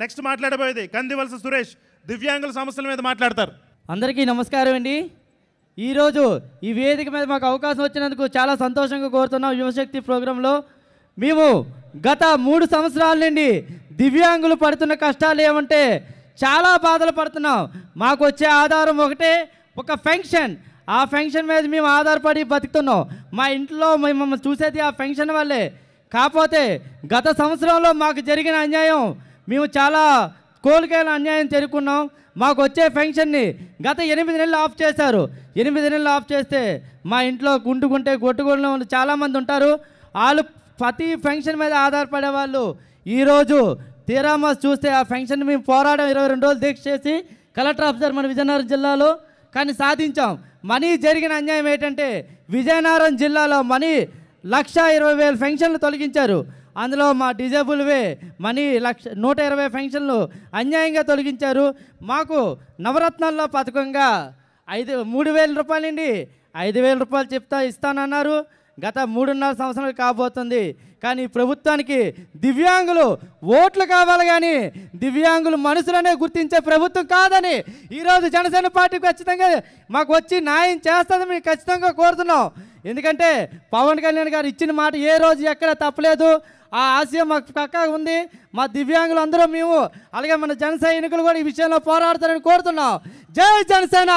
next మాట్లాడబోయేది Kandivalasa Suresh దివ్యాంగుల సమస్యల మీద మాట్లాడతారు అందరికీ నమస్కారం అండి ఈరోజు ఈ వేదిక మీద మాకు అవకాశం వచ్చినందుకు చాలా సంతోషంగా కోరుతున్నాం యువశక్తి ప్రోగ్రాంలో మేము గత మూడు సంవత్సరాల నుండి దివ్యాంగులు పడుతున్న కష్టాలు ఏమంటే చాలా బాధలు పడుతున్నాం మాకు వచ్చే ఆధారం ఒకటే ఒక ఫంక్షన్ ఆ ఫంక్షన్ మీద మేము ఆధారపడి బతుకుతున్నాం మా ఇంట్లో మేము చూసేది ఆ ఫంక్షన్ వల్లే కాకపోతే గత సంవత్సరంలో మాకు జరిగిన అన్యాయం మేము చాలా కోలికైన అన్యాయం చేరుకున్నాం మాకు వచ్చే పెన్షన్ని గత ఎనిమిది నెలలు ఆఫ్ చేశారు ఎనిమిది నెలలు ఆఫ్ చేస్తే మా ఇంట్లో గుంటుకుంటే కొట్టుకుంటే చాలామంది ఉంటారు వాళ్ళు ప్రతి పెన్షన్ మీద ఆధారపడే వాళ్ళు ఈరోజు తీరామాస్ చూస్తే ఆ పెన్షన్ మేము పోరాటం ఇరవై రెండు రోజులు దీక్ష చేసి కలెక్టర్ ఆఫీసర్ మన విజయనగరం జిల్లాలో కానీ సాధించాం మనీ జరిగిన అన్యాయం ఏంటంటే విజయనగరం జిల్లాలో మనీ లక్ష ఇరవై వేల పెన్షన్లు తొలగించారు అందులో మా డిజేబుల్వే మనీ లక్ష నూట ఇరవై ఫంక్షన్లు అన్యాయంగా తొలగించారు మాకు నవరత్నాల్లో పథకంగా ఐదు మూడు వేల రూపాయలండి ఐదు వేల రూపాయలు చెప్తా ఇస్తానన్నారు గత మూడున్నర సంవత్సరాలు కాబోతుంది కానీ ప్రభుత్వానికి దివ్యాంగులు ఓట్లు కావాలి కానీ దివ్యాంగులు మనుషులనే గుర్తించే ప్రభుత్వం కాదని ఈరోజు జనసేన పార్టీ ఖచ్చితంగా మాకు వచ్చి న్యాయం చేస్తుంది మేము ఖచ్చితంగా కోరుతున్నాం ఎందుకంటే పవన్ కళ్యాణ్ గారు ఇచ్చిన మాట ఏ రోజు ఎక్కడ తప్పలేదు ఆ ఆశయం మాకు పక్కా ఉంది మా దివ్యాంగులు అందరూ మేము అలాగే మన జన కూడా ఈ విషయంలో పోరాడతారని కోరుతున్నాం జై జనసేన